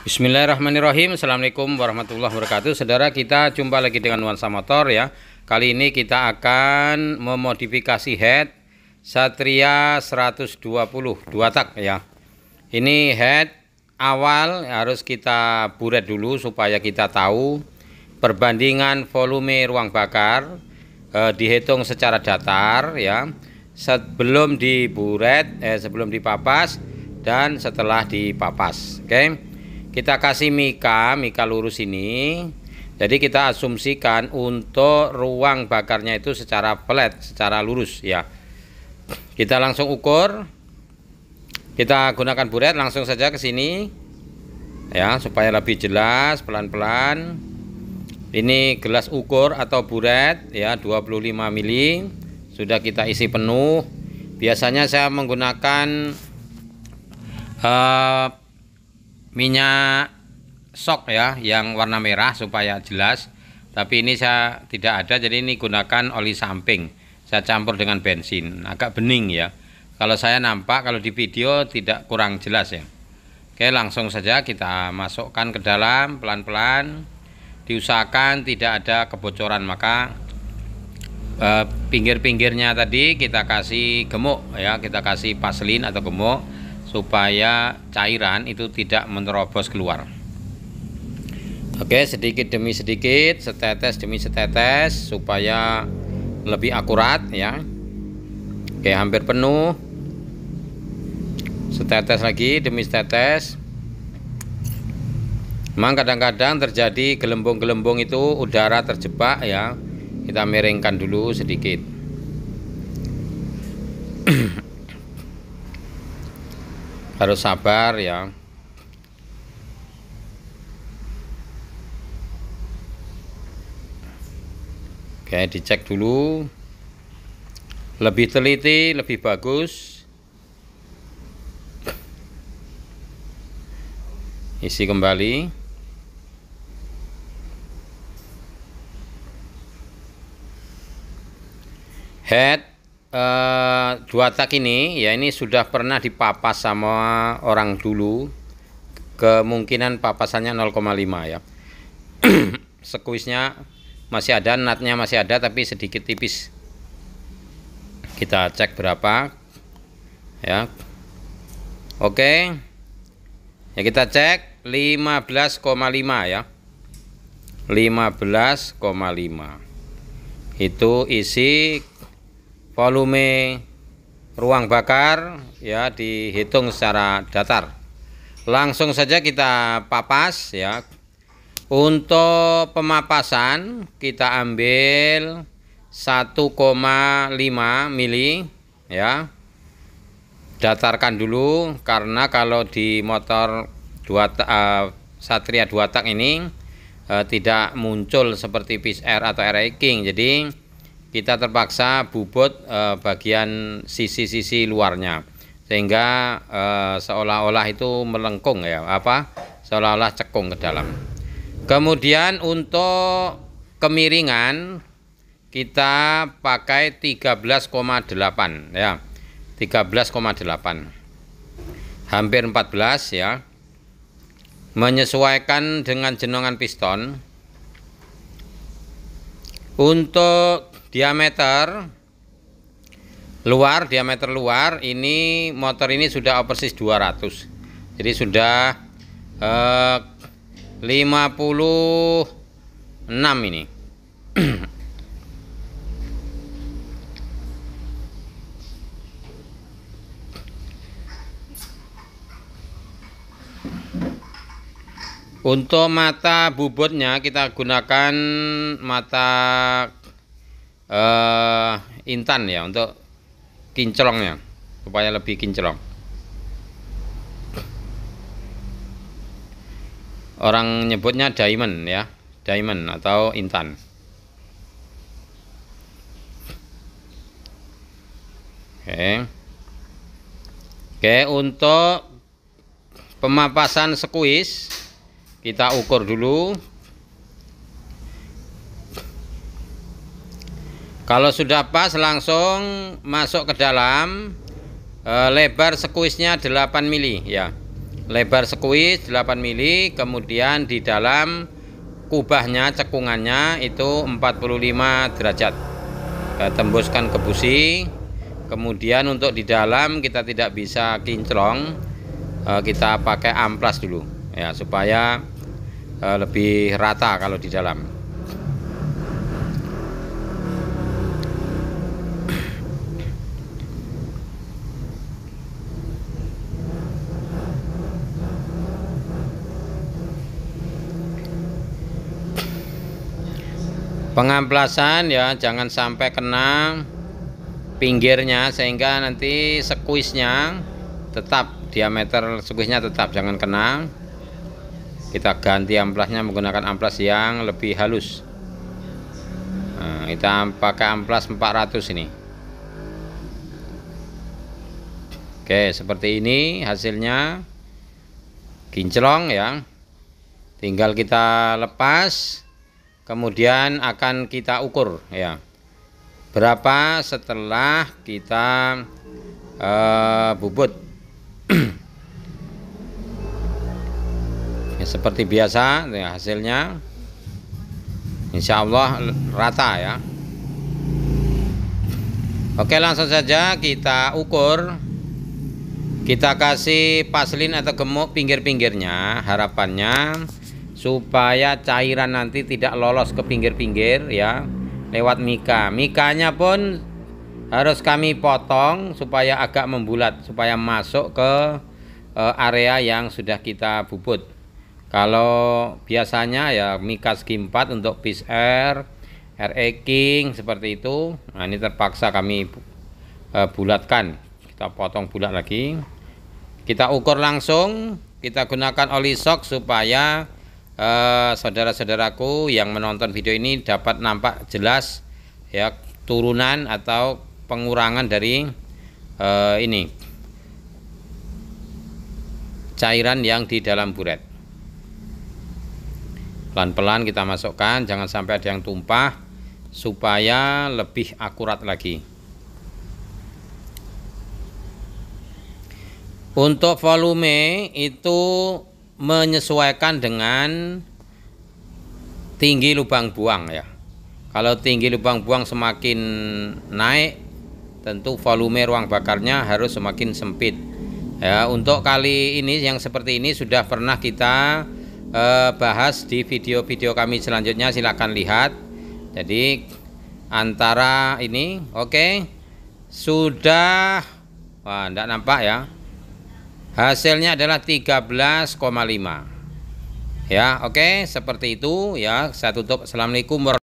Bismillahirrahmanirrahim Assalamualaikum warahmatullahi wabarakatuh Saudara kita jumpa lagi dengan Nuansa Motor ya Kali ini kita akan memodifikasi head Satria 120 dua tak ya Ini head awal harus kita buret dulu supaya kita tahu Perbandingan volume ruang bakar eh, dihitung secara datar ya Sebelum diburet, eh, sebelum dipapas dan setelah dipapas Oke okay? Kita kasih mika, mika lurus ini. Jadi kita asumsikan untuk ruang bakarnya itu secara flat, secara lurus ya. Kita langsung ukur. Kita gunakan buret langsung saja ke sini. Ya, supaya lebih jelas pelan-pelan. Ini gelas ukur atau buret ya 25 mili sudah kita isi penuh. Biasanya saya menggunakan uh, minyak sok ya yang warna merah supaya jelas tapi ini saya tidak ada jadi ini gunakan oli samping saya campur dengan bensin agak bening ya kalau saya nampak kalau di video tidak kurang jelas ya Oke langsung saja kita masukkan ke dalam pelan-pelan diusahakan tidak ada kebocoran maka eh, pinggir-pinggirnya tadi kita kasih gemuk ya kita kasih paslin atau gemuk supaya cairan itu tidak menerobos keluar Oke sedikit demi sedikit setetes demi setetes supaya lebih akurat ya Oke hampir penuh setetes lagi demi setetes memang kadang-kadang terjadi gelembung-gelembung itu udara terjebak ya kita miringkan dulu sedikit harus sabar ya Oke, dicek dulu. Lebih teliti, lebih bagus. Isi kembali. Head Eh, dua tak ini ya ini sudah pernah dipapas sama orang dulu kemungkinan papasannya 0,5 ya sekuisnya masih ada natnya masih ada tapi sedikit tipis kita cek berapa ya oke ya kita cek 15,5 ya 15,5 itu isi volume ruang bakar ya dihitung secara datar. Langsung saja kita papas ya. Untuk pemapasan kita ambil 1,5 mili ya. Datarkan dulu karena kalau di motor dua uh, Satria dua tak ini uh, tidak muncul seperti PCR atau RI King. Jadi kita terpaksa bubut eh, bagian sisi-sisi luarnya sehingga eh, seolah-olah itu melengkung ya apa seolah-olah cekung ke dalam kemudian untuk kemiringan kita pakai 13,8 ya 13,8 hampir 14 ya menyesuaikan dengan jenongan piston untuk diameter luar diameter luar ini motor ini sudah oversize 200 jadi sudah eh, 56 ini untuk mata bubutnya kita gunakan mata uh, intan ya untuk ya supaya lebih kinclong orang nyebutnya diamond ya diamond atau intan oke oke untuk pemapasan sekuis kita ukur dulu Kalau sudah pas langsung masuk ke dalam e, lebar sekuisnya 8 mili ya. Lebar sekuis 8 mili kemudian di dalam kubahnya cekungannya itu 45 derajat. E, tembuskan ke busi. Kemudian untuk di dalam kita tidak bisa kinclong. E, kita pakai amplas dulu ya supaya e, lebih rata kalau di dalam. pengamplasan ya jangan sampai kena pinggirnya sehingga nanti sekuisnya tetap diameter sekuisnya tetap jangan kena kita ganti amplasnya menggunakan amplas yang lebih halus nah, kita pakai amplas 400 ini Oke seperti ini hasilnya kinclong ya tinggal kita lepas kemudian akan kita ukur ya berapa setelah kita uh, bubut ya, seperti biasa ya, hasilnya Insya Allah rata ya Oke langsung saja kita ukur kita kasih paslin atau gemuk pinggir-pinggirnya harapannya supaya cairan nanti tidak lolos ke pinggir-pinggir ya lewat mika. Mikanya pun harus kami potong supaya agak membulat supaya masuk ke eh, area yang sudah kita bubut. Kalau biasanya ya mika segi 4 untuk piece air, RE King seperti itu. Nah, ini terpaksa kami eh, bulatkan. Kita potong bulat lagi. Kita ukur langsung, kita gunakan oli sok supaya Eh, saudara-saudaraku yang menonton video ini dapat nampak jelas ya turunan atau pengurangan dari uh, ini cairan yang di dalam buret pelan-pelan kita masukkan jangan sampai ada yang tumpah supaya lebih akurat lagi untuk volume itu menyesuaikan dengan tinggi lubang buang ya. Kalau tinggi lubang buang semakin naik, tentu volume ruang bakarnya harus semakin sempit. Ya, untuk kali ini yang seperti ini sudah pernah kita eh, bahas di video-video kami selanjutnya, silakan lihat. Jadi antara ini, oke, okay, sudah, wah, tidak nampak ya hasilnya adalah 13,5 ya oke okay? seperti itu ya saya tutup assalamualaikum